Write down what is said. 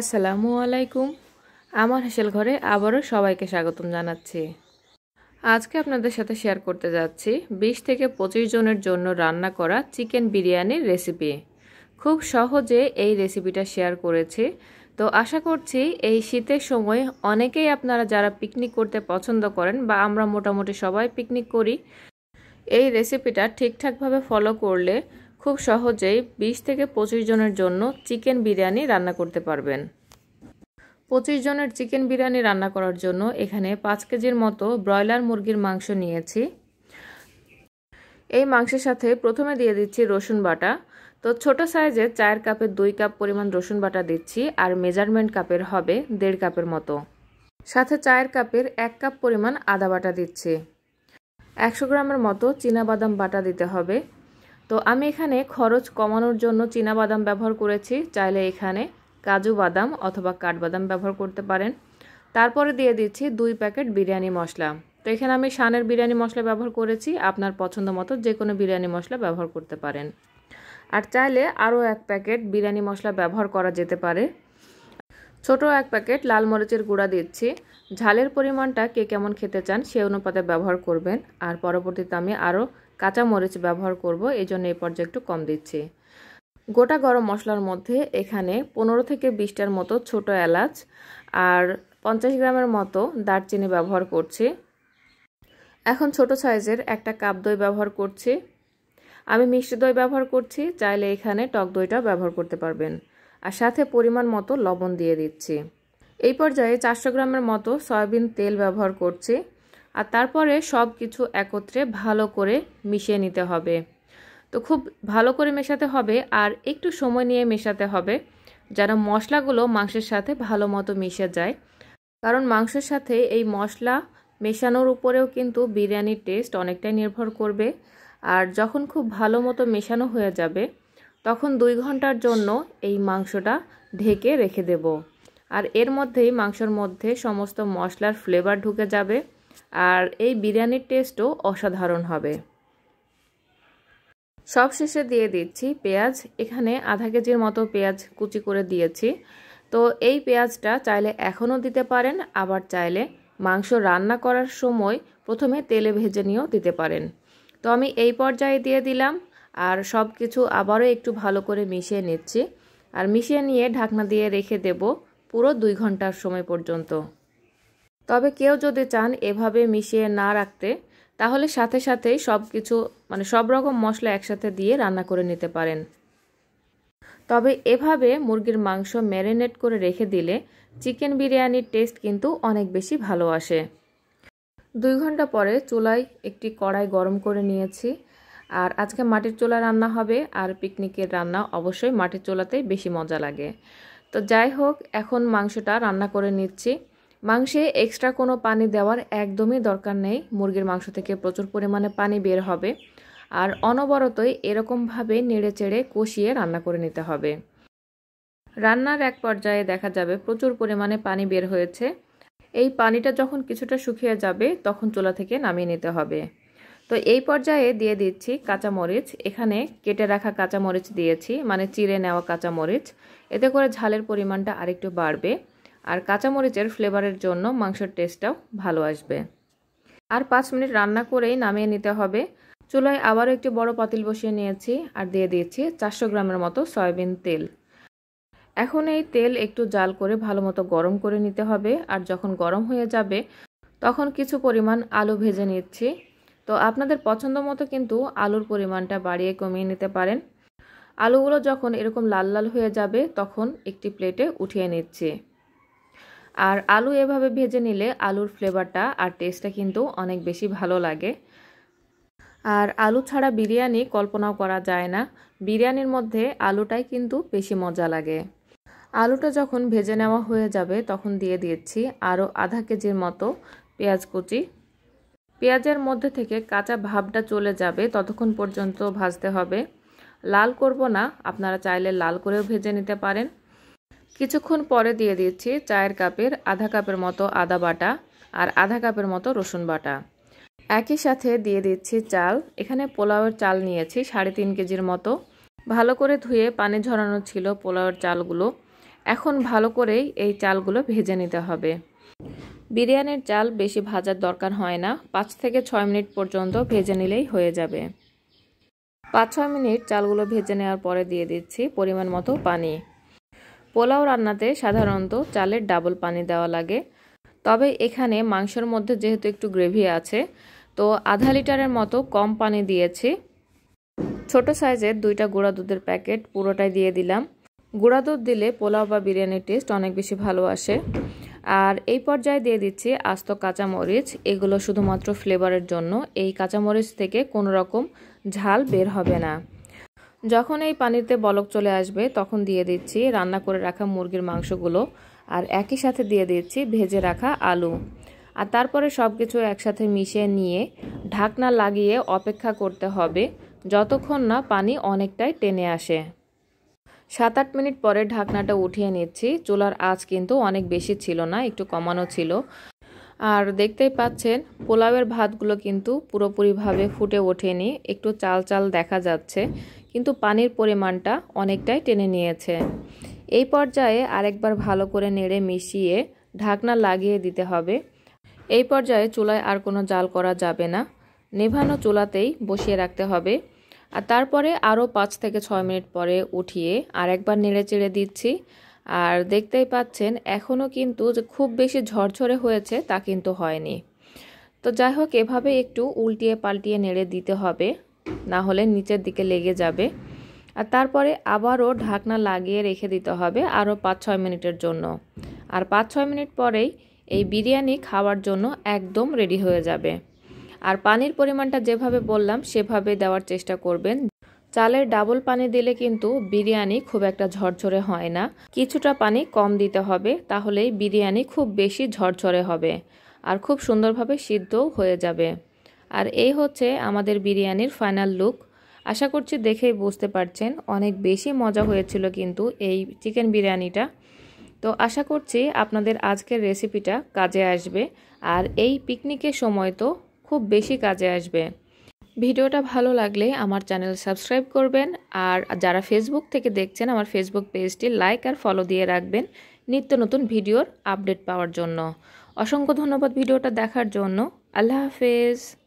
আসসালামু আলাইকুম আমার হেসেল ঘরে আবারও সবাইকে স্বাগতম জানাচ্ছি আজকে আপনাদের সাথে শেয়ার করতে যাচ্ছি ২০ থেকে পঁচিশ জনের জন্য রান্না করা চিকেন বিরিয়ানির রেসিপি খুব সহজে এই রেসিপিটা শেয়ার করেছি তো আশা করছি এই শীতের সময় অনেকেই আপনারা যারা পিকনিক করতে পছন্দ করেন বা আমরা মোটামুটি সবাই পিকনিক করি এই রেসিপিটা ঠিকঠাকভাবে ফলো করলে খুব সহজেই ২০ থেকে পঁচিশ জনের জন্য চিকেন বিরিয়ানি রান্না করতে পারবেন পঁচিশ জনের চিকেন বিরিয়ানি রান্না করার জন্য এখানে পাঁচ কেজির মতো ব্রয়লার মুরগির মাংস নিয়েছি এই মাংসের সাথে প্রথমে দিয়ে দিচ্ছি রসুন বাটা তো ছোট সাইজের চায়ের কাপের দুই কাপ পরিমাণ রসুন বাটা দিচ্ছি আর মেজারমেন্ট কাপের হবে দেড় কাপের মতো সাথে চায়ের কাপের এক কাপ পরিমাণ আদা বাটা দিচ্ছি একশো গ্রামের মতো বাদাম বাটা দিতে হবে তো আমি এখানে খরচ কমানোর জন্য বাদাম ব্যবহার করেছি চাইলে এখানে কাজু বাদাম অথবা কাঠবাদাম ব্যবহার করতে পারেন তারপরে দিয়ে দিচ্ছি দুই প্যাকেট বিরিয়ানি মশলা তো এখানে আমি শানের বিরিয়ানি মশলা ব্যবহার করেছি আপনার পছন্দ মতো যে কোনো বিরিয়ানি মশলা ব্যবহার করতে পারেন আর চাইলে আরও এক প্যাকেট বিরিয়ানি মশলা ব্যবহার করা যেতে পারে ছোট এক প্যাকেট লাল মরিচের গুঁড়া দিচ্ছি ঝালের পরিমাণটা কে কেমন খেতে চান সে অনুপাতে ব্যবহার করবেন আর পরবর্তীতে আমি আরও কাঁচা মরিচ ব্যবহার করব এই জন্য এই পর্যায়ে একটু কম দিচ্ছি গোটা গরম মশলার মধ্যে এখানে পনেরো থেকে বিশটার মতো ছোট এলাচ আর পঞ্চাশ গ্রামের মতো দারচিনি ব্যবহার করছি এখন ছোট সাইজের একটা কাপ দই ব্যবহার করছি আমি মিষ্টি দই ব্যবহার করছি চাইলে এখানে টক দইটাও ব্যবহার করতে পারবেন আর সাথে পরিমাণ মতো লবণ দিয়ে দিচ্ছি এই পর্যায়ে চারশো গ্রামের মতো সয়াবিন তেল ব্যবহার করছি আর তারপরে সব কিছু একত্রে ভালো করে মিশিয়ে নিতে হবে তো খুব ভালো করে মেশাতে হবে আর একটু সময় নিয়ে মেশাতে হবে যেন মশলাগুলো মাংসের সাথে ভালো মতো মিশে যায় কারণ মাংসের সাথে এই মশলা মেশানোর উপরেও কিন্তু বিরিয়ানির টেস্ট অনেকটাই নির্ভর করবে আর যখন খুব ভালো মতো মেশানো হয়ে যাবে তখন দুই ঘন্টার জন্য এই মাংসটা ঢেকে রেখে দেব আর এর মধ্যেই মাংসর মধ্যে সমস্ত মশলার ফ্লেভার ঢুকে যাবে আর এই বিরিয়ানির টেস্টও অসাধারণ হবে সব শেষে দিয়ে দিচ্ছি পেঁয়াজ এখানে আধা কেজির মতো পেঁয়াজ কুচি করে দিয়েছি তো এই পেঁয়াজটা চাইলে এখনও দিতে পারেন আবার চাইলে মাংস রান্না করার সময় প্রথমে তেলে ভেজে নিয়েও দিতে পারেন তো আমি এই পর্যায়ে দিয়ে দিলাম আর সব কিছু আবারও একটু ভালো করে মিশিয়ে নিচ্ছি আর মিশিয়ে নিয়ে ঢাকনা দিয়ে রেখে দেব পুরো দুই ঘন্টার সময় পর্যন্ত তবে কেউ যদি চান এভাবে মিশিয়ে না রাখতে তাহলে সাথে সাথেই সব কিছু মানে সব রকম মশলা একসাথে দিয়ে রান্না করে নিতে পারেন তবে এভাবে মুরগির মাংস ম্যারিনেট করে রেখে দিলে চিকেন বিরিয়ানির টেস্ট কিন্তু অনেক বেশি ভালো আসে দুই ঘন্টা পরে চুলায় একটি কড়াই গরম করে নিয়েছি আর আজকে মাটির চুলা রান্না হবে আর পিকনিকের রান্না অবশ্যই মাটির চুলাতেই বেশি মজা লাগে তো যাই হোক এখন মাংসটা রান্না করে নিচ্ছি মাংসে এক্সট্রা কোনো পানি দেওয়ার একদমই দরকার নেই মুরগির মাংস থেকে প্রচুর পরিমাণে পানি বের হবে আর অনবরতই এরকমভাবে নেড়ে চেড়ে কষিয়ে রান্না করে নিতে হবে রান্নার এক পর্যায়ে দেখা যাবে প্রচুর পরিমাণে পানি বের হয়েছে এই পানিটা যখন কিছুটা শুকিয়ে যাবে তখন চুলা থেকে নামিয়ে নিতে হবে তো এই পর্যায়ে দিয়ে দিচ্ছি কাঁচামরিচ এখানে কেটে রাখা কাঁচামরিচ দিয়েছি মানে চিড়ে নেওয়া কাঁচামরিচ এতে করে ঝালের পরিমাণটা আরেকটু বাড়বে আর কাঁচামরিচের ফ্লেভারের জন্য মাংসের টেস্টটাও ভালো আসবে আর পাঁচ মিনিট রান্না করেই নামিয়ে নিতে হবে চুলায় আবারও একটি বড় পাতিল বসিয়ে নিয়েছি আর দিয়ে দিয়েছি চারশো গ্রামের মতো সয়াবিন তেল এখন এই তেল একটু জাল করে ভালো মতো গরম করে নিতে হবে আর যখন গরম হয়ে যাবে তখন কিছু পরিমাণ আলু ভেজে নিচ্ছি তো আপনাদের পছন্দ মতো কিন্তু আলুর পরিমাণটা বাড়িয়ে কমিয়ে নিতে পারেন আলুগুলো যখন এরকম লাল লাল হয়ে যাবে তখন একটি প্লেটে উঠিয়ে নিচ্ছি আর আলু এভাবে ভেজে নিলে আলুর ফ্লেভারটা আর টেস্টটা কিন্তু অনেক বেশি ভালো লাগে আর আলু ছাড়া বিরিয়ানি কল্পনাও করা যায় না বিরিয়ানির মধ্যে আলুটাই কিন্তু বেশি মজা লাগে আলুটা যখন ভেজে নেওয়া হয়ে যাবে তখন দিয়ে দিচ্ছি আরও আধা কেজির মতো পেঁয়াজ কুচি পেঁয়াজের মধ্যে থেকে কাঁচা ভাবটা চলে যাবে ততক্ষণ পর্যন্ত ভাজতে হবে লাল করব না আপনারা চাইলে লাল করেও ভেজে নিতে পারেন কিছুক্ষণ পরে দিয়ে দিচ্ছি চায়ের কাপের আধা কাপের মতো আদা বাটা আর আধা কাপের মতো রসুন বাটা একই সাথে দিয়ে দিচ্ছি চাল এখানে পোলাওয়ের চাল নিয়েছি সাড়ে তিন কেজির মতো ভালো করে ধুয়ে পানি ঝরানো ছিল পোলাওয়ের চালগুলো এখন ভালো করেই এই চালগুলো ভেজে নিতে হবে বিরিয়ানির চাল বেশি ভাজার দরকার হয় না পাঁচ থেকে ছয় মিনিট পর্যন্ত ভেজে নিলেই হয়ে যাবে পাঁচ ছয় মিনিট চালগুলো ভেজে নেওয়ার পরে দিয়ে দিচ্ছি পরিমাণ মতো পানি পোলাও রান্নাতে সাধারণত চালের ডাবল পানি দেওয়া লাগে তবে এখানে মাংসের মধ্যে যেহেতু একটু গ্রেভি আছে তো আধা লিটারের মতো কম পানি দিয়েছি ছোট সাইজের দুইটা গুঁড়া দুধের প্যাকেট পুরোটাই দিয়ে দিলাম গুঁড়া দুধ দিলে পোলাও বা বিরিয়ানির টেস্ট অনেক বেশি ভালো আসে আর এই পর্যায়ে দিয়ে দিচ্ছি আস্ত কাঁচামরিচ এগুলো শুধুমাত্র ফ্লেভারের জন্য এই কাঁচামরিচ থেকে কোনো রকম ঝাল বের হবে না যখন এই পানিতে বলক চলে আসবে তখন দিয়ে দিচ্ছি রান্না করে রাখা মুরগির মাংসগুলো আর একই সাথে দিয়ে দিচ্ছি ভেজে রাখা আলু আর তারপরে সব কিছু একসাথে মিশিয়ে নিয়ে ঢাকনা লাগিয়ে অপেক্ষা করতে হবে যতক্ষণ না পানি অনেকটাই টেনে আসে সাত আট মিনিট পরে ঢাকনাটা উঠিয়ে নিচ্ছি চুলার আঁচ কিন্তু অনেক বেশি ছিল না একটু কমানো ছিল আর দেখতেই পাচ্ছেন পোলাওয়ের ভাতগুলো কিন্তু পুরোপুরিভাবে ফুটে ওঠেনি একটু চাল চাল দেখা যাচ্ছে কিন্তু পানির পরিমাণটা অনেকটাই টেনে নিয়েছে এই পর্যায়ে আরেকবার ভালো করে নেড়ে মিশিয়ে ঢাকনা লাগিয়ে দিতে হবে এই পর্যায়ে চুলায় আর কোনো জাল করা যাবে না নেভানো চুলাতেই বসিয়ে রাখতে হবে আর তারপরে আরও পাঁচ থেকে ছয় মিনিট পরে উঠিয়ে আরেকবার নেড়ে চেড়ে দিচ্ছি আর দেখতেই পাচ্ছেন এখনও কিন্তু যে খুব বেশি ঝরঝরে হয়েছে তা কিন্তু হয়নি তো যাই হোক এভাবে একটু উল্টিয়ে পাল্টিয়ে নেড়ে দিতে হবে না হলে নিচের দিকে লেগে যাবে আর তারপরে আবারও ঢাকনা লাগিয়ে রেখে দিতে হবে আরও পাঁচ ছয় মিনিটের জন্য আর পাঁচ ছয় মিনিট পরেই এই বিরিয়ানি খাওয়ার জন্য একদম রেডি হয়ে যাবে আর পানির পরিমাণটা যেভাবে বললাম সেভাবে দেওয়ার চেষ্টা করবেন চালের ডাবল পানি দিলে কিন্তু বিরিয়ানি খুব একটা ঝরঝরে হয় না কিছুটা পানি কম দিতে হবে তাহলেই বিরিয়ানি খুব বেশি ঝরঝরে হবে আর খুব সুন্দরভাবে সিদ্ধও হয়ে যাবে আর এই হচ্ছে আমাদের বিরিয়ানির ফাইনাল লুক আশা করছি দেখেই বুঝতে পারছেন অনেক বেশি মজা হয়েছিল কিন্তু এই চিকেন বিরিয়ানিটা তো আশা করছি আপনাদের আজকের রেসিপিটা কাজে আসবে আর এই পিকনিকের সময় তো খুব বেশি কাজে আসবে ভিডিওটা ভালো লাগলে আমার চ্যানেল সাবস্ক্রাইব করবেন আর যারা ফেসবুক থেকে দেখছেন আমার ফেসবুক পেজটি লাইক আর ফলো দিয়ে রাখবেন নিত্য নতুন ভিডিওর আপডেট পাওয়ার জন্য অসংখ্য ধন্যবাদ ভিডিওটা দেখার জন্য আল্লাহ হাফেজ